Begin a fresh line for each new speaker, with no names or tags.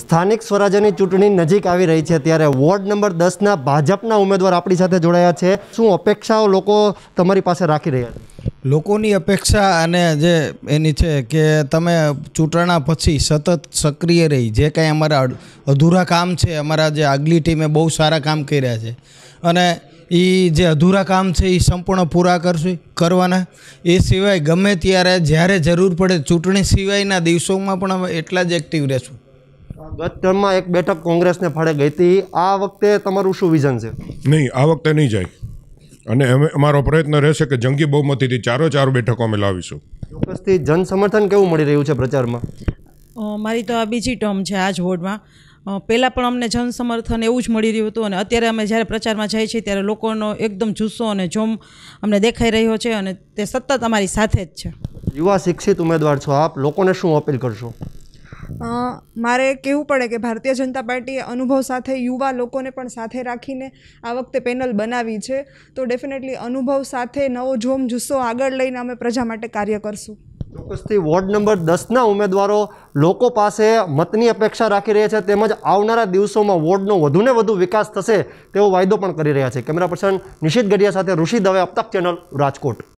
સ્થાનિક સ્વરાજ્યની ચૂંટણી નજીક આવી રહી છે ત્યારે વોર્ડ નંબર દસના ભાજપના ઉમેદવાર આપણી સાથે જોડાયા છે શું અપેક્ષાઓ લોકો તમારી પાસે રાખી રહ્યા
છે લોકોની અપેક્ષા અને જે એની છે કે તમે ચૂંટણા પછી સતત સક્રિય રહી જે કાંઈ અમારા અધૂરા કામ છે અમારા જે આગલી ટીમે બહુ સારા કામ કરી રહ્યા છે અને એ જે અધૂરા કામ છે એ સંપૂર્ણ પૂરા કરશું કરવાના એ સિવાય ગમે ત્યારે જ્યારે જરૂર પડે ચૂંટણી સિવાયના દિવસોમાં પણ અમે એટલા જ એક્ટિવ રહેશું
ગત ટર્મમાં એક બેઠક કોંગ્રેસને ફાળે ગઈ હતી આ
વખતે તમારું શું વિઝન છે
નહીં આ વખતે નહીં જાય અને અમે અમારો પ્રયત્ન રહેશે કે જંગી બહુમતીથી ચારો ચાર બેઠકો અમે લાવીશું ચોક્કસથી જન સમર્થન કેવું મળી રહ્યું છે પ્રચારમાં
મારી તો આ બીજી ટર્મ છે આ જ વોર્ડમાં પહેલાં પણ અમને જન સમર્થન એવું જ મળી રહ્યું હતું અને અત્યારે અમે જ્યારે પ્રચારમાં જઈએ છીએ ત્યારે લોકોનો એકદમ જુસ્સો અને જોમ અમને દેખાઈ રહ્યો છે અને તે સતત અમારી સાથે જ છે
યુવા શિક્ષિત ઉમેદવાર છો આપ લોકોને શું અપીલ કરશો
મારે કહેવું પડે કે ભારતીય જનતા પાર્ટીએ અનુભવ સાથે યુવા લોકોને પણ સાથે રાખીને આ વખતે પેનલ બનાવી છે તો ડેફિનેટલી અનુભવ સાથે નવો જોમ જુસ્સો આગળ લઈને અમે પ્રજા માટે કાર્ય કરશું
ચોક્કસથી વોર્ડ નંબર દસના ઉમેદવારો લોકો પાસે મતની અપેક્ષા રાખી રહ્યા છે તેમજ આવનારા દિવસોમાં વોર્ડનો વધુને વધુ વિકાસ થશે તેવો વાયદો પણ કરી રહ્યા છે કેમેરા પર્સન નિશિત ગઢિયા સાથે ઋષિ દવે અપતક ચેનલ રાજકોટ